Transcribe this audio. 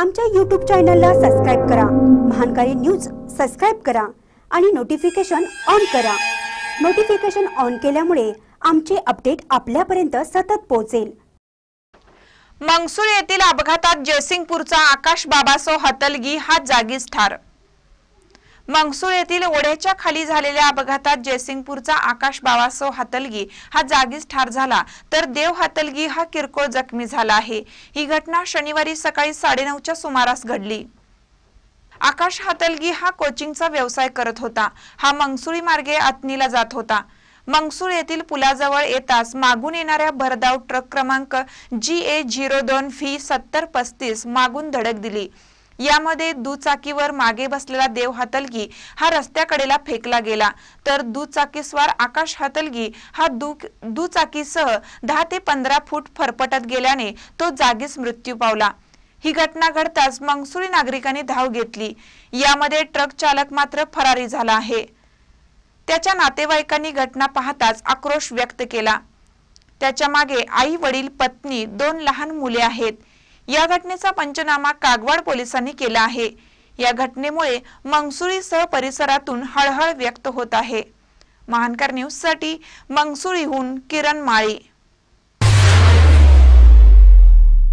आमच्या यूट्यूब चॅनलला सबस्क्राईब करा महानकारी न्यूज सबस्क्राईब करा आणि नोटिफिकेशन ऑन करा नोटिफिकेशन ऑन केल्यामुळे आमचे अपडेट आपल्यापर्यंत सतत पोहोचेल मंगसूर येथील अपघातात जयसिंगपूरचा आकाश बाबासो हतलगी हा जागीच ठार मंगसूळ येथील ओढ्याच्या खाली झालेल्या अपघातात जयसिंगपूरचा आकाश बावासो हातलगी हा जागीच ठार झाला तर देव हातलगी हा किरकोळ जखमी झाला आहे ही घटना शनिवारी सकाळी साडेनऊच्या सुमारास घडली आकाश हातलगी हा कोचिंगचा व्यवसाय करत होता हा मंगसुळी मार्गे आत्नीला जात होता मंगसूळ येथील पुलाजवळ येताच मागून येणाऱ्या भरधाव ट्रक क्रमांक जी ए झिरो दोन फी सत्तर पस्तीस मागून धडक दिली यामध्ये दुचाकीवर मागे बसलेला देव हातलगी हा रस्त्याकडेला फेकला गेला तर दुचाकीस्वार आकाश हातलगी हा दुचाकीसह दहा ते पंधरा फूट फरपटत गेल्याने तो जागीच मृत्यू पावला ही घटना घडताच मंगसुरी नागरिकांनी धाव घेतली यामध्ये ट्रक चालक मात्र फरारी झाला आहे त्याच्या नातेवाईकांनी घटना पाहताच आक्रोश व्यक्त केला त्याच्या मागे आई वडील पत्नी दोन लहान मुले आहेत या घटनेचा पंचनामा कागवाड पोलिसांनी केला आहे या घटनेमुळे सह परिसरातून हळहळ व्यक्त होत आहे महानकर न्यूज साठी मंगसुळीहून किरण माळी